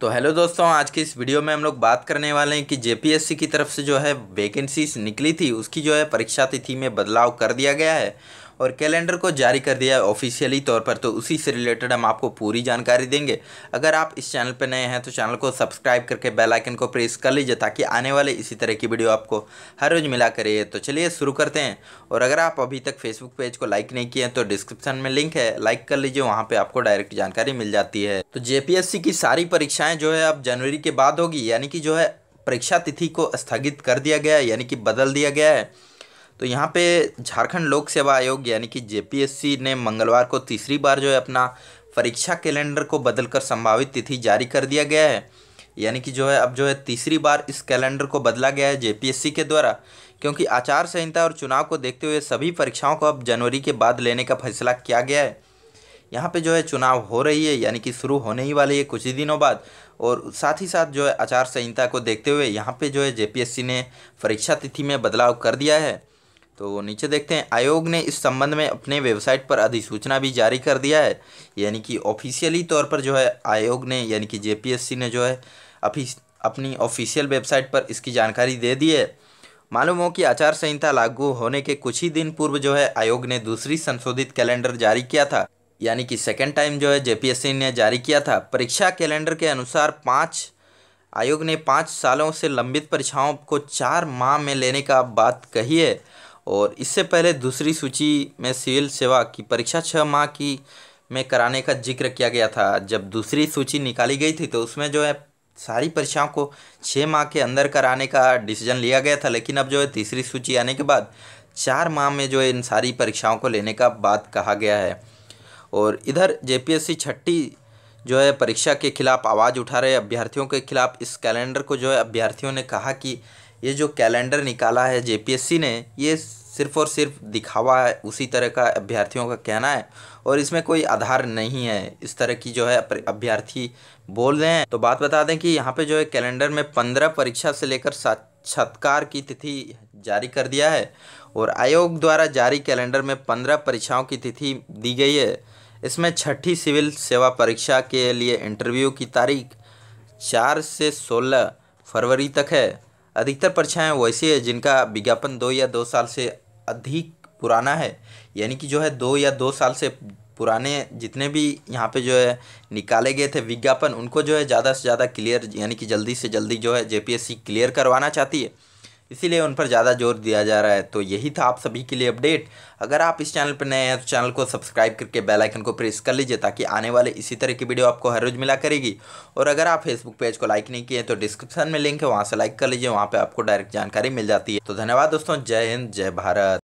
तो हेलो दोस्तों आज की इस वीडियो में हम लोग बात करने वाले हैं कि जेपीएससी की तरफ से जो है वैकेंसीज निकली थी उसकी जो है परीक्षा तिथि में बदलाव कर दिया गया है और कैलेंडर को जारी कर दिया है ऑफिशियली तौर पर तो उसी से रिलेटेड हम आपको पूरी जानकारी देंगे अगर आप इस चैनल पर नए हैं तो चैनल को सब्सक्राइब करके बेल आइकन को प्रेस कर लीजिए ताकि आने वाले इसी तरह की वीडियो आपको हर रोज़ मिला करिए तो चलिए शुरू करते हैं और अगर आप अभी तक फेसबुक पेज को लाइक नहीं किए हैं तो डिस्क्रिप्शन में लिंक है लाइक कर लीजिए वहाँ पर आपको डायरेक्ट जानकारी मिल जाती है तो जे की सारी परीक्षाएँ जो है अब जनवरी के बाद होगी यानी कि जो है परीक्षा तिथि को स्थगित कर दिया गया है यानी कि बदल दिया गया है तो यहाँ पे झारखंड लोक सेवा आयोग यानी कि जेपीएससी ने मंगलवार को तीसरी बार जो है अपना परीक्षा कैलेंडर को बदलकर संभावित तिथि जारी कर दिया गया है यानी कि जो है अब जो है तीसरी बार इस कैलेंडर को बदला गया है जेपीएससी के द्वारा क्योंकि आचार संहिता और चुनाव को देखते हुए सभी परीक्षाओं को अब जनवरी के बाद लेने का फैसला किया गया है यहाँ पे जो है चुनाव हो रही है यानी कि शुरू होने ही वाली है कुछ ही दिनों बाद और साथ ही साथ जो है आचार संहिता को देखते हुए यहाँ पे जो है जेपीएससी ने परीक्षा तिथि में बदलाव कर दिया है तो नीचे देखते हैं आयोग ने इस संबंध में अपने वेबसाइट पर अधिसूचना भी जारी कर दिया है यानी कि ऑफिशियली तौर पर जो है आयोग ने यानी कि जेपीएससी ने जो है अपनी ऑफिशियल वेबसाइट पर इसकी जानकारी दे दी है मालूम हो कि आचार संहिता लागू होने के कुछ ही दिन पूर्व जो है आयोग ने दूसरी संशोधित कैलेंडर जारी किया था यानी कि सेकेंड टाइम जो है जेपीएससी ने जारी किया था परीक्षा कैलेंडर के अनुसार पाँच आयोग ने पाँच सालों से लंबित परीक्षाओं को चार माह में लेने का बात कही है और इससे पहले दूसरी सूची में सिविल सेवा की परीक्षा छः माह की में कराने का जिक्र किया गया था जब दूसरी सूची निकाली गई थी तो उसमें जो है सारी परीक्षाओं को छः माह के अंदर कराने का डिसीजन लिया गया था लेकिन अब जो है तीसरी सूची आने के बाद चार माह में जो है इन सारी परीक्षाओं को लेने का बात कहा गया है और इधर जे छठी जो है परीक्षा के खिलाफ आवाज़ उठा रहे अभ्यर्थियों के खिलाफ इस कैलेंडर को जो है अभ्यर्थियों ने कहा कि ये जो कैलेंडर निकाला है जेपीएससी ने ये सिर्फ और सिर्फ दिखावा है उसी तरह का अभ्यर्थियों का कहना है और इसमें कोई आधार नहीं है इस तरह की जो है अभ्यर्थी बोल रहे हैं तो बात बता दें कि यहाँ पे जो है कैलेंडर में पंद्रह परीक्षा से लेकर साक्षात्कार की तिथि जारी कर दिया है और आयोग द्वारा जारी कैलेंडर में पंद्रह परीक्षाओं की तिथि दी गई है इसमें छठी सिविल सेवा परीक्षा के लिए इंटरव्यू की तारीख चार से सोलह फरवरी तक है अधिकतर परीक्षाएँ वैसी है जिनका विज्ञापन दो या दो साल से अधिक पुराना है यानी कि जो है दो या दो साल से पुराने जितने भी यहाँ पे जो है निकाले गए थे विज्ञापन उनको जो है ज़्यादा से ज़्यादा क्लियर यानी कि जल्दी से जल्दी जो है जेपीएससी क्लियर करवाना चाहती है इसीलिए उन पर ज़्यादा जोर दिया जा रहा है तो यही था आप सभी के लिए अपडेट अगर आप इस चैनल पर नए हैं तो चैनल को सब्सक्राइब करके बेल आइकन को प्रेस कर लीजिए ताकि आने वाले इसी तरह की वीडियो आपको हर रोज़ मिला करेगी और अगर आप फेसबुक पेज को लाइक नहीं किए तो डिस्क्रिप्शन में लिंक है वहाँ से लाइक कर लीजिए वहाँ पर आपको डायरेक्ट जानकारी मिल जाती है तो धन्यवाद दोस्तों जय हिंद जय भारत